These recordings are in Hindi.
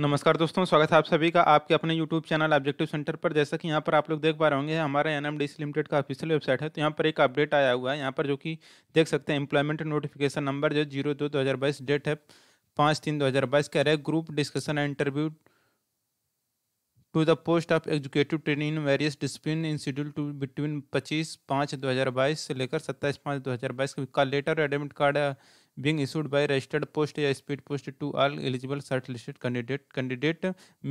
नमस्कार दोस्तों स्वागत है आप सभी का आपके अपने YouTube चैनल ऑब्जेक्टिव सेंटर पर जैसा कि यहाँ पर आप लोग देख पा रहे होंगे हमारा एन एम लिमिटेड का ऑफिशियल वेबसाइट है तो यहाँ पर एक अपडेट आया हुआ है यहाँ पर जो कि देख सकते हैं एम्प्लॉयमेंट नोटिफिकेशन नंबर जो जीरो दो दो डेट है पाँच तीन दो हज़ार बाईस कह रहे हैं group discussion and interview to the post of executive training in various discipline in schedule to between पच्चीस पाँच दो हज़ार बाईस से लेकर सत्ताईस पाँच दो हज़ार बाईस का letter admit card being issued by registered post या speed post to all eligible shortlisted candidate candidate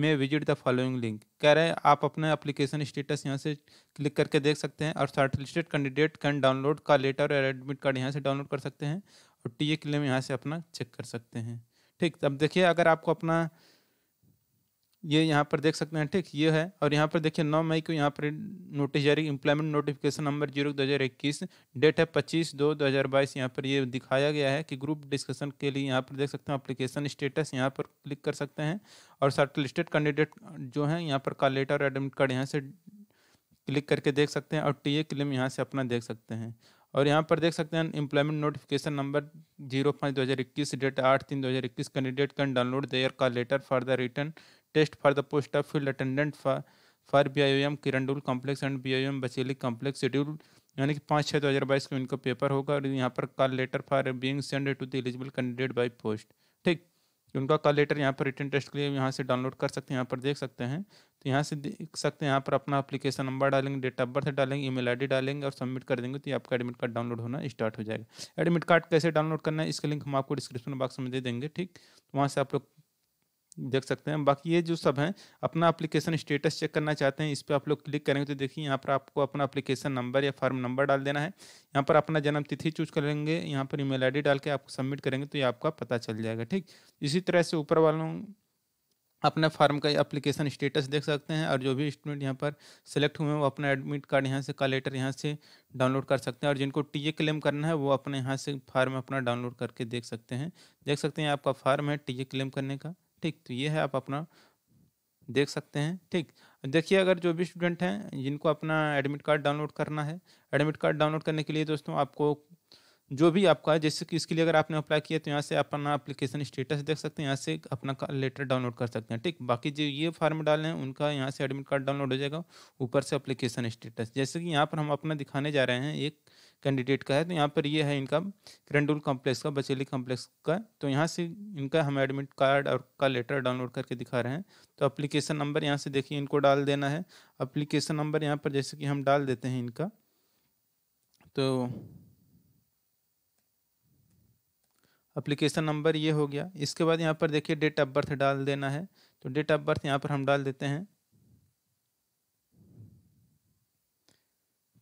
may visit the following link कह रहे हैं आप अपने application status यहाँ से क्लिक करके देख सकते हैं और shortlisted candidate can download का लेटर और एडमिट कार्ड यहाँ से डाउनलोड कर सकते हैं और टी ए क्लेम यहाँ से अपना चेक कर सकते हैं ठीक तब देखिए अगर आपको अपना ये यहाँ पर देख सकते हैं ठीक ये है और यहाँ पर देखिए 9 मई को यहाँ पर नोटिस जारी इम्प्लॉयमेंट नोटिफिकेशन नंबर जीरो दो हज़ार इक्कीस डेट है पच्चीस दो दो हज़ार बाईस यहाँ पर ये दिखाया गया है कि ग्रुप डिस्कशन के लिए यहाँ पर देख सकते हैं अप्लीकेशन स्टेटस यहाँ पर क्लिक कर सकते हैं और सर्टल लिस्टेड कैंडिडेट जो है यहाँ पर का लेटर एडमिट कार्ड यहाँ से क्लिक करके देख सकते हैं और टी ए क्लेम यहाँ से अपना देख सकते हैं और यहाँ पर देख सकते हैं एम्प्लॉयमेंट नोटिफिकेशन नंबर जीरो पाँच दो हज़ार इक्कीस डेट आठ तीन दो हज़ार इक्कीस कैंडिडेट कैन डाउनलोड देयर का letter for the written test for the post of field attendant for for B I O M Kirandul complex and B I O M Bacheli complex schedule यानी कि पाँच छः दो हज़ार बाईस को इनको पेपर होगा और यहाँ पर call letter for being send to the eligible candidate by post ठीक उनका कॉल लेटर यहाँ पर रिटर्न टेस्ट के लिए यहाँ से डाउनलोड कर सकते हैं यहाँ पर देख सकते हैं तो यहाँ से देख सकते हैं यहाँ पर अपना अपलीकेशन नंबर डालेंगे डेट ऑफ बर्थ डालेंगे ईमेल आईडी डालेंगे और सबमिट कर देंगे तो आपका एडमिट कार्ड डाउनलोड होना स्टार्ट हो जाएगा एडमिट कार्ड कैसे डाउनलोड करना है इसका लिंक हम आपको डिस्क्रिप्शन बॉक्स में दे देंगे ठीक तो वहाँ से आप लोग देख सकते हैं बाकी ये जो सब हैं अपना एप्लीकेशन स्टेटस चेक करना चाहते हैं इस पर आप लोग क्लिक करेंगे तो देखिए यहाँ पर आपको अपना एप्लीकेशन नंबर या फॉर्म नंबर डाल देना है यहाँ पर अपना जन्म तिथि चूज करेंगे यहाँ पर ईमेल आईडी डाल के आपको सबमिट करेंगे तो ये आपका पता चल जाएगा ठीक इसी तरह से ऊपर वालों अपने फार्म का एप्लीकेशन स्टेटस देख सकते हैं और जो भी स्टूडेंट यहाँ पर सेलेक्ट हुए हैं वो अपना एडमिट कार्ड यहाँ से का लेटर यहाँ से डाउनलोड कर सकते हैं और जिनको टीए क्लेम करना है वो अपने यहाँ से फार्म अपना डाउनलोड करके देख सकते हैं देख सकते हैं आपका फार्म है टीए क्लेम करने का ठीक तो ये है आप अपना देख सकते हैं ठीक देखिए अगर जो भी स्टूडेंट हैं जिनको अपना एडमिट कार्ड डाउनलोड करना है एडमिट कार्ड डाउनलोड करने के लिए दोस्तों आपको जो भी आपका है जैसे कि इसके लिए अगर आपने अप्लाई किया तो यहाँ से अपना अप्लीकेशन स्टेटस देख सकते हैं यहाँ से अपना लेटर डाउनलोड कर सकते हैं ठीक बाकी जो ये फॉर्म डाले हैं उनका यहाँ से एडमिट कार्ड डाउनलोड हो जाएगा ऊपर से अप्लीकेशन स्टेटस जैसे कि यहाँ पर हम अपना दिखाने जा रहे हैं एक कैंडिडेट का है तो यहाँ पर ये है इनका क्रेंडुल कॉम्प्लेक्स का बचेली कॉम्प्लेक्स का तो यहाँ से इनका हम एडमिट कार्ड और का लेटर डाउनलोड करके दिखा रहे हैं तो अप्लीकेशन नंबर यहाँ से देखिए इनको डाल देना है अप्लीकेशन नंबर यहाँ पर जैसे कि हम डाल देते हैं इनका तो अप्लीकेशन नंबर ये हो गया इसके बाद यहाँ पर देखिए डेट ऑफ बर्थ डाल देना है तो डेट ऑफ बर्थ यहाँ पर हम डाल देते हैं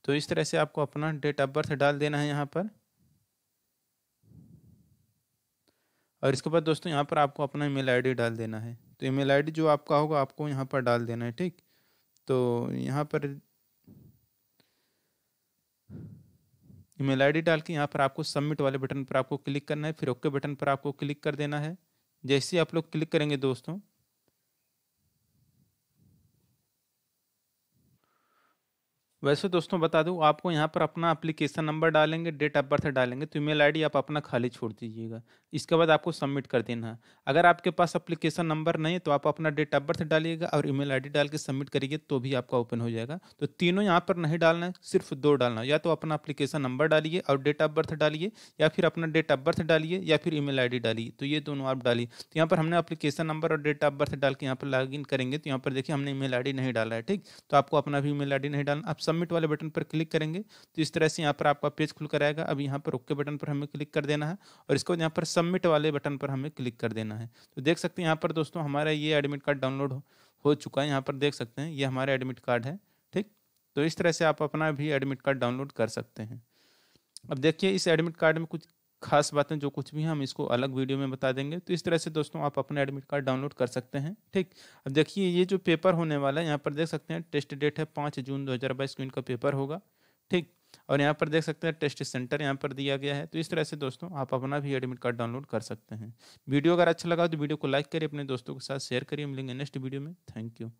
तो इस तरह से आपको अपना डेट ऑफ बर्थ डाल देना है यहाँ पर और इसके बाद दोस्तों यहाँ पर आपको अपना ईमेल आईडी डाल देना है तो ईमेल आईडी जो आपका होगा आपको यहाँ पर डाल देना है ठीक तो यहाँ पर ईमेल आईडी डाल के यहाँ पर आपको सबमिट वाले बटन पर आपको क्लिक करना है फिर ओके बटन पर आपको क्लिक कर देना है जैसे आप लोग क्लिक करेंगे दोस्तों वैसे दोस्तों बता दूँ आपको यहाँ पर अपना अप्लीकेशन नंबर डालेंगे डेट ऑफ बर्थ डालेंगे तो ईमेल आईडी आप अपना खाली छोड़ दीजिएगा इसके बाद आपको सबमिट कर देना है अगर आपके पास अप्लीकेशन नंबर नहीं है तो आप अपना डेट ऑफ बर्थ डालिएगा और ईमेल आईडी डाल के सबमिट करिए तो भी आपका ओपन हो जाएगा तो तीनों यहाँ पर नहीं डालना है सिर्फ दो डालना या तो अपना अप्लीकेशन नंबर डालिए और डेट ऑफ बर्थ डालिए या फिर अपना डेट ऑफ बर्थ डालिए या फिर ईमेल आईडी डालिए तो ये दोनों आप डालिए तो यहाँ पर हमने अप्लीकेशन नंबर और डेट ऑफ बर्थ डाल के यहाँ पर लॉग करेंगे तो यहाँ पर देखिए हमने ईमेल आई नहीं डाला है ठीक तो आपको अपना भी ईमेल आई नहीं डालना आप सबमिट वाले बटन पर क्लिक करेंगे तो इस तरह से यहाँ पर आपका पेज खुल कर आएगा अब यहाँ पर ओके बटन पर हमें क्लिक कर देना है और इसको यहाँ पर सबमिट वाले बटन पर हमें क्लिक कर देना है तो देख सकते हैं यहाँ पर दोस्तों हमारा ये एडमिट कार्ड डाउनलोड हो चुका है यहाँ पर देख सकते हैं ये हमारा एडमिट कार्ड है ठीक तो इस तरह से आप अपना भी एडमिट कार्ड डाउनलोड कर सकते हैं अब देखिए इस एडमिट कार्ड में कुछ खास बातें जो कुछ भी हैं हम इसको अलग वीडियो में बता देंगे तो इस तरह से दोस्तों आप अपना एडमिट कार्ड डाउनलोड कर सकते हैं ठीक अब देखिए ये जो पेपर होने वाला है यहाँ पर देख सकते हैं टेस्ट डेट है पाँच जून दो हज़ार बाईस को इनका पेपर होगा ठीक और यहाँ पर देख सकते हैं टेस्ट सेंटर यहाँ पर दिया गया है तो इस तरह से दोस्तों आप अपना भी एडमिट कार्ड डाउनलोड कर सकते हैं वीडियो अगर अच्छा लगा तो वीडियो को लाइक करिए अपने दोस्तों के साथ शेयर करिए मिलेंगे नेक्स्ट वीडियो में थैंक यू